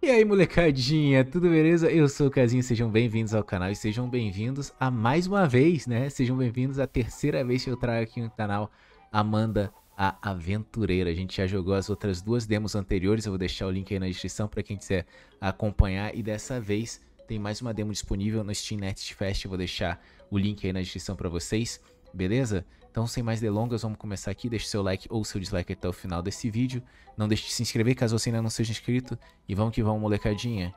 E aí molecadinha, tudo beleza? Eu sou o Casinho, sejam bem-vindos ao canal e sejam bem-vindos a mais uma vez, né? Sejam bem-vindos à terceira vez que eu trago aqui no canal Amanda a Aventureira. A gente já jogou as outras duas demos anteriores, eu vou deixar o link aí na descrição para quem quiser acompanhar. E dessa vez tem mais uma demo disponível no Steam Next Fest, eu vou deixar o link aí na descrição para vocês, beleza? Então, sem mais delongas, vamos começar aqui. Deixe seu like ou seu dislike até o final desse vídeo. Não deixe de se inscrever caso você ainda não seja inscrito. E vamos que vamos, molecadinha.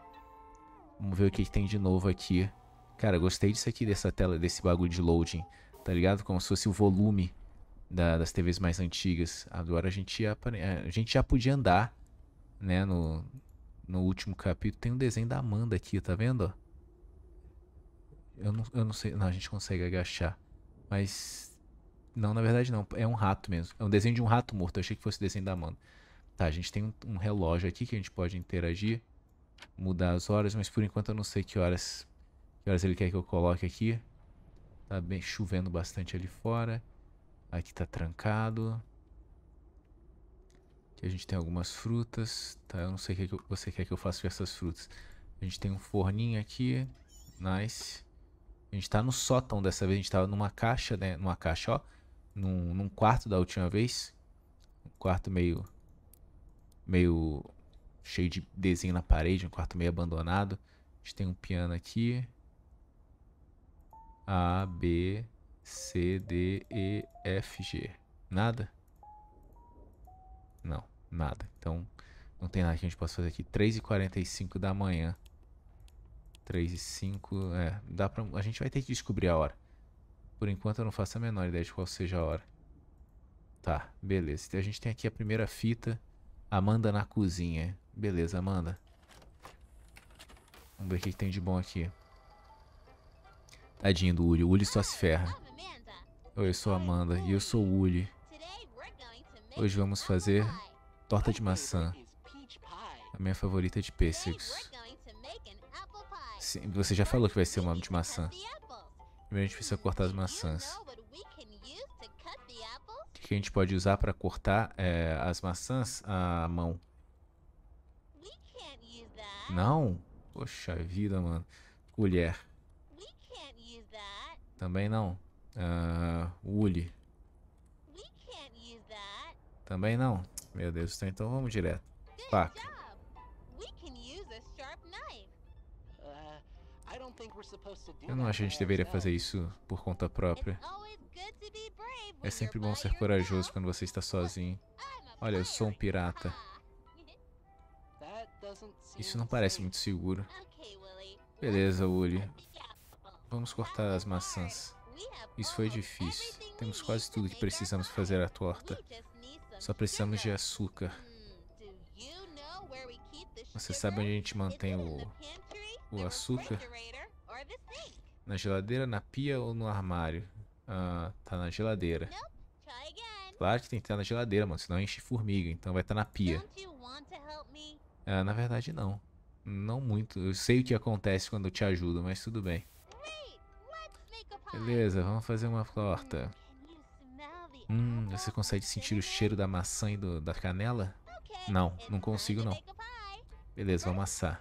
Vamos ver o que, tem de novo aqui. Cara, gostei disso aqui, dessa tela, desse bagulho de loading, tá ligado? Como se fosse o volume da, das TVs mais antigas. Agora a gente, já, é, a gente já podia andar, né? No, no último capítulo tem um desenho da Amanda aqui, tá vendo? Eu não, eu não sei. Não, a gente consegue agachar. Mas não, na verdade não. É um rato mesmo. É um desenho de um rato morto. Eu achei que fosse desenho da Amanda. Tá, a gente tem um, um relógio aqui que a gente pode interagir. Mudar as horas, mas por enquanto eu não sei que horas, que horas ele quer que eu coloque aqui. Tá bem chovendo bastante ali fora. Aqui tá trancado. Aqui a gente tem algumas frutas. Tá, eu não sei o que, é que eu, você quer que eu faça com essas frutas. A gente tem um forninho aqui. Nice. A gente tá no sótão dessa vez. A gente tava numa caixa, né? Numa caixa, ó num, num quarto da última vez. Um quarto meio. meio. cheio de desenho na parede, um quarto meio abandonado. A gente tem um piano aqui. A, B, C, D, E, F, G. Nada? Não, nada. Então, não tem nada que a gente possa fazer aqui. 3h45 da manhã. 3 e 5, é, dá pra, a gente vai ter que descobrir a hora. Por enquanto eu não faço a menor ideia de qual seja a hora. Tá, beleza. Então a gente tem aqui a primeira fita. Amanda na cozinha. Beleza, Amanda. Vamos ver o que, tem de bom aqui. Tadinho do Uli. O Uli só se ferra. Oi, eu sou Amanda e eu sou o Uli. Hoje vamos fazer torta de maçã. A minha favorita é de pêssegos. Sim, você já falou que vai ser uma de maçã. Primeiro a gente precisa cortar as maçãs. O que a gente pode usar para cortar é, as maçãs? A mão. Não? Poxa vida, mano. Colher. Também não. Uh, Também não. Meu Deus, então vamos direto. Faca. Eu não acho que a gente deveria fazer isso por conta própria. É sempre bom ser corajoso quando você está sozinho. Olha, eu sou um pirata. Isso não parece muito seguro. Beleza, Willy. Vamos cortar as maçãs. Isso foi difícil. Temos quase tudo que precisamos fazer a torta. Só precisamos de açúcar. Hmm, você sabe onde a gente mantém o, o açúcar? Na geladeira, na pia ou no armário? Ah, tá na geladeira. Claro que tem que estar na geladeira, mano, senão enche formiga, então vai estar na pia. Ah, na verdade não. Não muito. Eu sei o que acontece quando eu te ajudo, mas tudo bem. Beleza, vamos fazer uma torta. Mm, hum, você consegue sentir o cheiro da maçã e do, da canela? Não, não consigo não. Beleza, vamos amassar.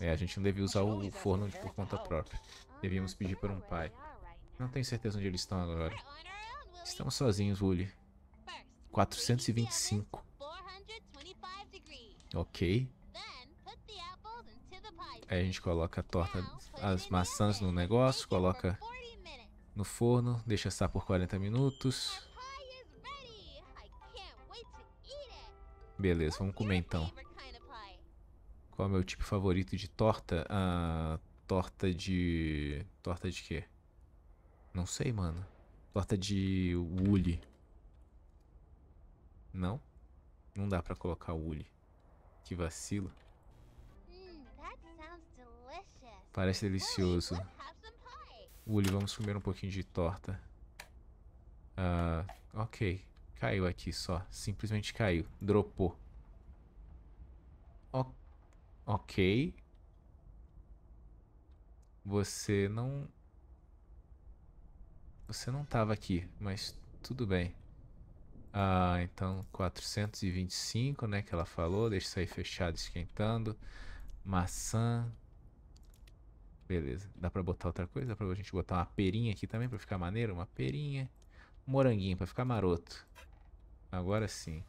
É, a gente não devia usar o forno por conta própria. Devíamos pedir por um pai. Não tenho certeza onde eles estão agora. Estamos sozinhos, Wooly. 425. Ok. Aí a gente coloca a torta, as maçãs no negócio, coloca no forno, deixa assar por 40 minutos. Beleza, vamos comer então. Qual é o meu tipo favorito de torta? Ah, torta de... Torta de quê? Não sei, mano. Torta de woolly. Não? Não dá pra colocar woolly. Que vacilo. Parece delicioso. Woolly, vamos comer um pouquinho de torta. Ah, ok. Caiu aqui só. Simplesmente caiu. Dropou. O ok. Você não... Você não tava aqui, mas tudo bem. Ah, então 425, né, que ela falou. Deixa isso aí fechado, esquentando. Maçã. Beleza. Dá pra botar outra coisa? Dá pra gente botar uma perinha aqui também pra ficar maneiro? Uma perinha. Moranguinho pra ficar maroto. Agora sim.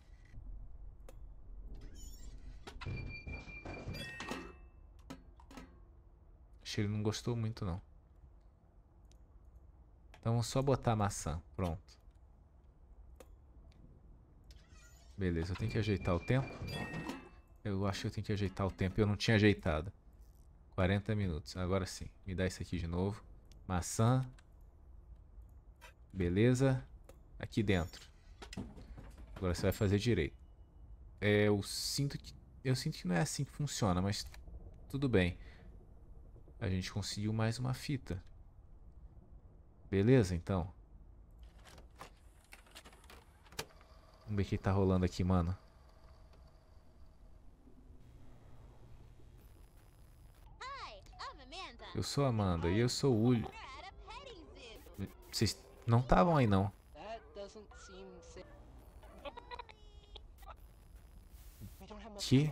Achei que ele não gostou muito, não. Então vamos só botar a maçã. Pronto. Beleza, eu tenho que ajeitar o tempo. Eu acho que eu tenho que ajeitar o tempo. Eu não tinha ajeitado. 40 minutos. Agora sim. Me dá isso aqui de novo. Maçã. Beleza. Aqui dentro. Agora você vai fazer direito. É, eu sinto que eu sinto que não é assim que funciona, mas tudo bem. A gente conseguiu mais uma fita. Beleza, então. Vamos ver o que tá rolando aqui, mano. Eu sou Amanda e eu sou o Julio. Vocês não estavam aí, não. aqui.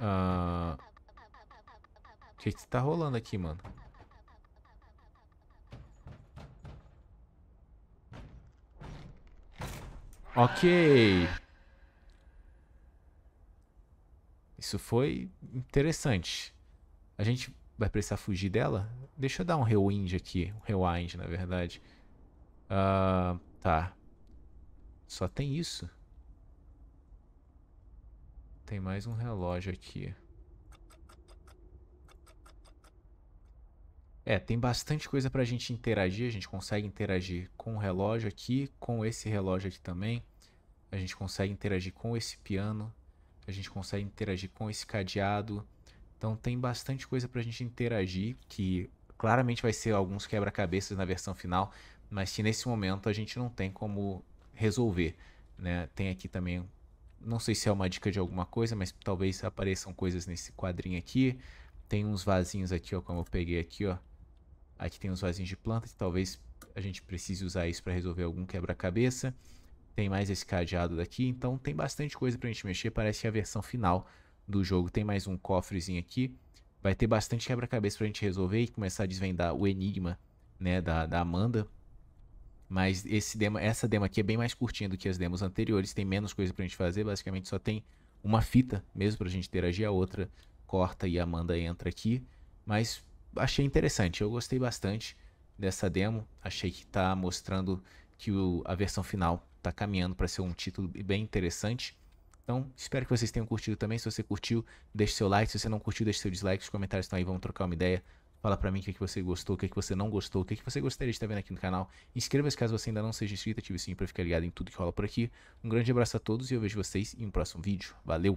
Ah, o que que tá rolando aqui, mano? Ok. Isso foi interessante. A gente vai precisar fugir dela? Deixa eu dar um rewind aqui. Um rewind, na verdade. Uh, tá. Só tem isso? Tem mais um relógio aqui. É, tem bastante coisa pra gente interagir. A gente consegue interagir com o relógio aqui, com esse relógio aqui também. A gente consegue interagir com esse piano. A gente consegue interagir com esse cadeado. Então tem bastante coisa pra gente interagir, que claramente vai ser alguns quebra-cabeças na versão final, mas que nesse momento a gente não tem como resolver. Né? Tem aqui também, não sei se é uma dica de alguma coisa, mas talvez apareçam coisas nesse quadrinho aqui. Tem uns vasinhos aqui, ó, como eu peguei aqui, ó. Aqui tem uns vasinhos de planta que talvez a gente precise usar isso para resolver algum quebra-cabeça. Tem mais esse cadeado daqui, então tem bastante coisa para a gente mexer. Parece que é a versão final do jogo. Tem mais um cofrezinho aqui. Vai ter bastante quebra-cabeça para a gente resolver e começar a desvendar o enigma né, da, da Amanda. Mas esse demo, essa demo aqui é bem mais curtinha do que as demos anteriores, tem menos coisa pra gente fazer, basicamente só tem uma fita mesmo pra gente interagir, a outra corta e a Amanda entra aqui. Mas achei interessante, eu gostei bastante dessa demo, achei que tá mostrando que o, a versão final tá caminhando para ser um título bem interessante. Então, espero que vocês tenham curtido também. Se você curtiu, deixe seu like. Se você não curtiu, deixe seu dislike. Os comentários estão aí, vamos trocar uma ideia. Fala pra mim o que, é que você gostou, o que, é que você não gostou, o que, é que você gostaria de estar vendo aqui no canal. Inscreva-se caso você ainda não seja inscrito, ative o sininho pra ficar ligado em tudo que rola por aqui. Um grande abraço a todos e eu vejo vocês em um próximo vídeo. Valeu!